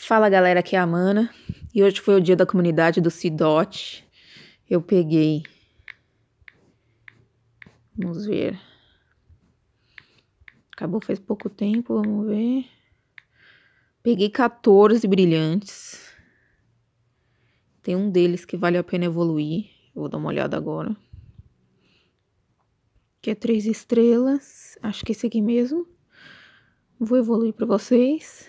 Fala galera, aqui é a Mana e hoje foi o dia da comunidade do Sidot. Eu peguei. Vamos ver. Acabou faz pouco tempo, vamos ver. Peguei 14 brilhantes. Tem um deles que vale a pena evoluir. Eu vou dar uma olhada agora. Que é três estrelas. Acho que esse aqui mesmo. Vou evoluir para vocês.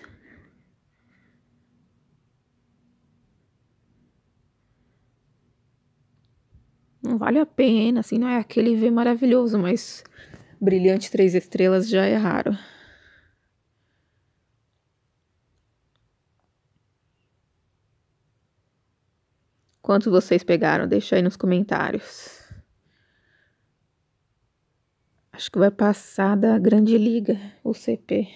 não vale a pena, assim, não é aquele ver maravilhoso, mas brilhante três estrelas já é raro. Quantos vocês pegaram? Deixa aí nos comentários. Acho que vai passar da Grande Liga, o CP.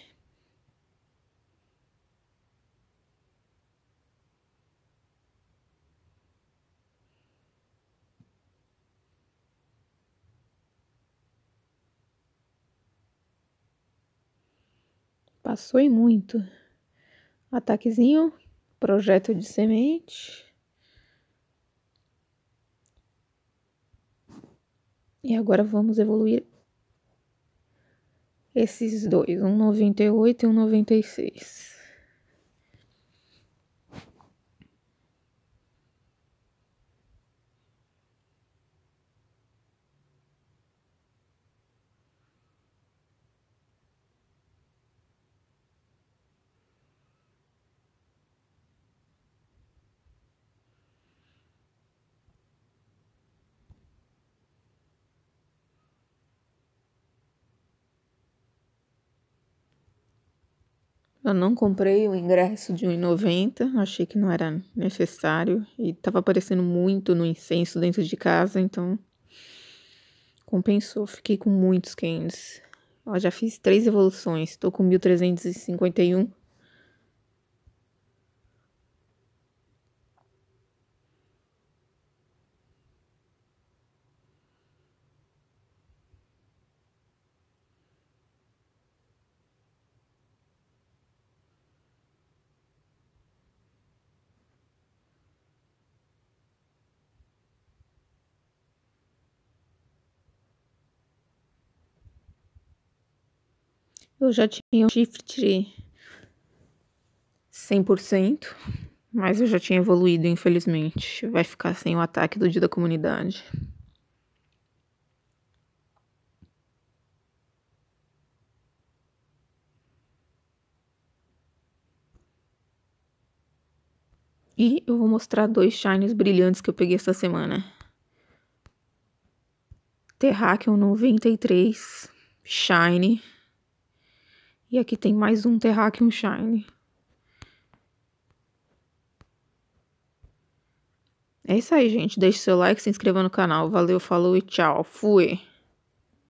passou e muito. Ataquezinho, projeto de semente. E agora vamos evoluir esses dois, um 98 e um 96. Eu não comprei o ingresso de 1,90, achei que não era necessário e estava aparecendo muito no incenso dentro de casa, então compensou. Fiquei com muitos candies. Ó, já fiz três evoluções, estou com 1351. Eu já tinha um shift 100%, mas eu já tinha evoluído, infelizmente. Vai ficar sem o ataque do dia da comunidade. E eu vou mostrar dois shines brilhantes que eu peguei esta semana. Terráqueo 93 Shine e aqui tem mais um um Shine. É isso aí, gente. Deixe seu like, se inscreva no canal. Valeu, falou e tchau. Fui!